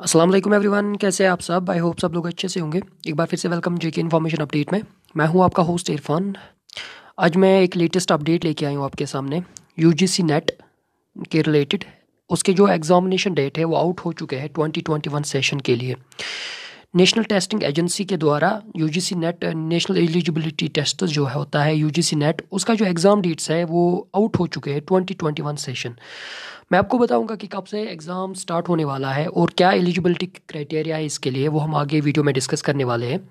Aslam everyone कैसे आप सब आई होप सब लोग अच्छे से होंगे एक बार फिर से वेलकम जेके इन्फॉर्मेशन अपडेट में मैं हूं आपका होस्ट इरफान आज मैं एक लेटेस्ट अपडेट लेके आई हूं आपके सामने यू नेट के रिलेटेड उसके जो एग्ज़ामिनेशन डेट है वो आउट हो चुके हैं 2021 सेशन के लिए नेशनल टेस्टिंग एजेंसी के द्वारा U NET national eligibility test जो है होता है यू नेट उसका जो एग्ज़ाम डेट्स है वो आउट हो चुके हैं ट्वेंटी ट्वेंटी वन सेशन मैं आपको बताऊंगा कि कब से एग्ज़ाम स्टार्ट होने वाला है और क्या एलिजिबिलिटी क्राइटेरिया है इसके लिए वो हम आगे वीडियो में डिस्कस करने वाले हैं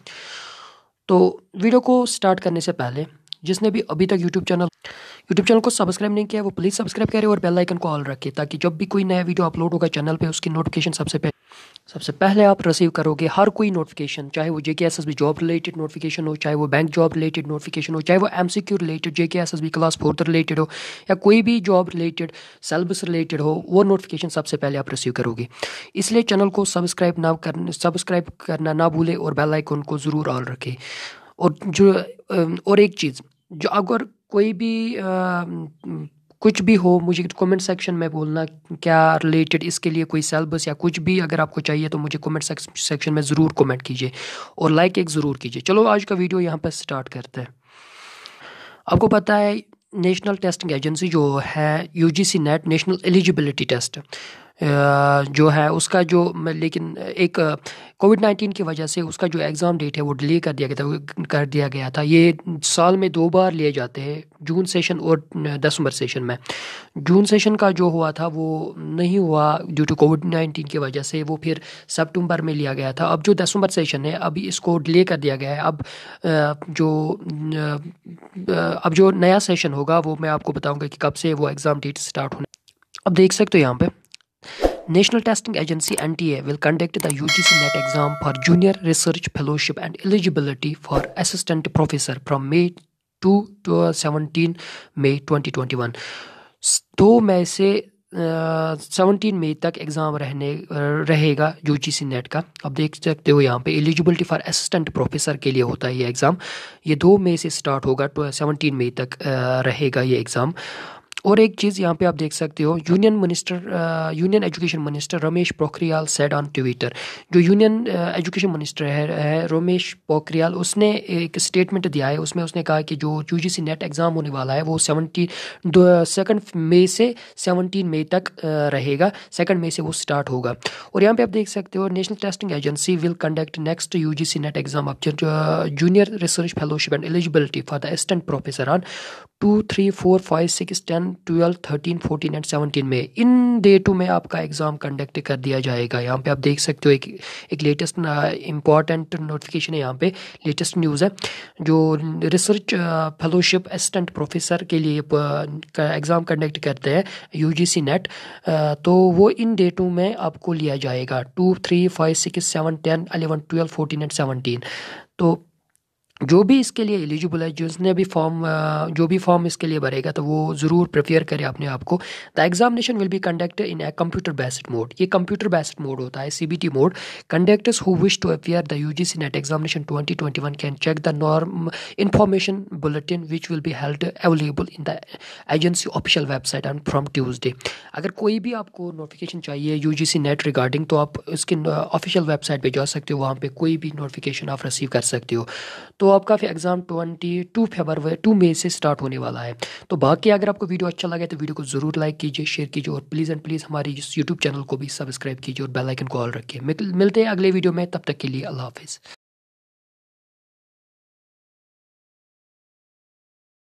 तो वीडियो को स्टार्ट करने से पहले जिसने भी अभी तक यूट्यूब चैनल यूट्यूब चैनल को सब्सक्राइब नहीं किया वो प्लीज़ सब्सक्राइब करें और बेल आइकन को ऑल रखें ताकि जब भी कोई नया वीडियो अपलोड होगा चैनल पे उसकी नोटिफिकेशन सबसे पहले सबसे पहले आप रिसीव करोगे हर कोई नोटिफिकेशन चाहे वो J K S S B job related notification हो चाहे वो बैंक जॉब रिलेटेड नोटिफिकेशन हो चाहे वो M C Q related J K S S B class fourth related हो या कोई भी जॉब रिलेटेड सेल्बस रिलेटेड हो वो नोटिफिकेशन सबसे पहले आप रिसीव करोगे इसलिए चैनल को सब्सक्राइब ना कर सब्सक्राइब करना ना भूलें और बेल आइकन को ज़रूर ऑल रखें और जो और एक चीज़ जो अगर कोई भी कुछ भी हो मुझे कमेंट सेक्शन में बोलना क्या रिलेटेड इसके लिए कोई सेलबस या कुछ भी अगर आपको चाहिए तो मुझे कमेंट सेक्शन में ज़रूर कमेंट कीजिए और लाइक एक ज़रूर कीजिए चलो आज का वीडियो यहाँ पर स्टार्ट करते हैं आपको पता है नेशनल टेस्टिंग एजेंसी जो है UGC NET national eligibility test जो है उसका जो लेकिन एक कोविड नाइन्टीन की वजह से उसका जो एग्ज़ाम डेट है वो डिले कर दिया गया था कर दिया गया था ये साल में दो बार लिए जाते हैं जून सेशन और दसंबर सेशन में जून सेशन का जो हुआ था वो नहीं हुआ ड्यू टू कोविड नाइन्टीन की वजह से वो फिर सितंबर में लिया गया था अब जो दसंबर सेशन है अभी इसको डिले कर दिया गया है अब जो अब जो नया सेशन होगा वो मैं आपको बताऊँगा कि कब से वो एग्ज़ाम डेट स्टार्ट होने अब देख सकते हो यहाँ पर National Testing Agency NTA will conduct the UGC NET exam for junior research fellowship and eligibility for assistant professor from May 2 to 17 May 2021. दो मई से सेवनटीन मई तक एग्ज़ाम रहने रहेगा यू जी सी नेट का अब देख सकते हो यहाँ पे एलिजिबिलिटी फॉर असिस्टेंट प्रोफेसर के लिए होता है ये एग्ज़ाम ये दो मई से स्टार्ट होगा तो सेवनटीन मई तक रहेगा ये एग्ज़ाम और एक चीज़ यहाँ पे आप देख सकते हो union minister union education minister Ramesh Pokhriyal said on Twitter जो यूनियन एजुकेशन मिनिस्टर है, है रमेश पोखरियाल उसने एक स्टेटमेंट दिया है उसमें उसने कहा कि जो यू नेट एग्ज़ाम होने वाला है वो सेवनटीन सेकेंड मई से सेवनटीन मई तक uh, रहेगा सेकेंड मई से वो स्टार्ट होगा और यहाँ पर आप देख सकते हो national testing agency will conduct next U G C NET exam of junior research fellowship and eligibility for the assistant professor on two three four five six ten twelve thirteen fourteen and seventeen में इन डेटों में आपका exam conduct कर दिया जाएगा यहाँ पे आप देख सकते हो एक एक लेटेस्ट इंपॉर्टेंट नोटिफिकेशन है यहाँ पे लेटेस्ट न्यूज़ है जो रिसर्च फेलोशिप असिस्टेंट प्रोफेसर के लिए एग्ज़ाम कंडक्ट करते हैं यू नेट तो वो इन डेटों में आपको लिया जाएगा two three five six seven ten eleven twelve fourteen and seventeen तो जो भी इसके लिए एलिजिबल है जिसने भी फॉर्म जो भी फॉर्म इसके लिए भरेगा तो वो ज़रूर प्रिपेयर करें अपने आप को the examination will be conduct in a computer based mode ये कंप्यूटर बेस्ड मोड होता है C B T mode conductors who wish to appear the U G C NET examination twenty twenty one can check the norm information bulletin which will be held available in the agency official website and from Tuesday अगर कोई भी आपको notification चाहिए U G C NET regarding तो आप इसके official website पर जा सकते हो वहाँ पर कोई भी नोटिफिकेशन आप रिसीव कर सकते हो तो आपका exam twenty two February to मई से स्टार्ट होने वाला है तो बाकी अगर आपको वीडियो अच्छा लगे तो वीडियो को जरूर लाइक कीजिए शेयर कीजिए और प्लीज़ एंड प्लीज़ हमारे इस यूट्यूब चैनल को भी सब्सक्राइब कीजिए और बेलाइकन को ऑल रखिए मिलते हैं अगले वीडियो में तब तक के लिए अल्लाह हाफिज़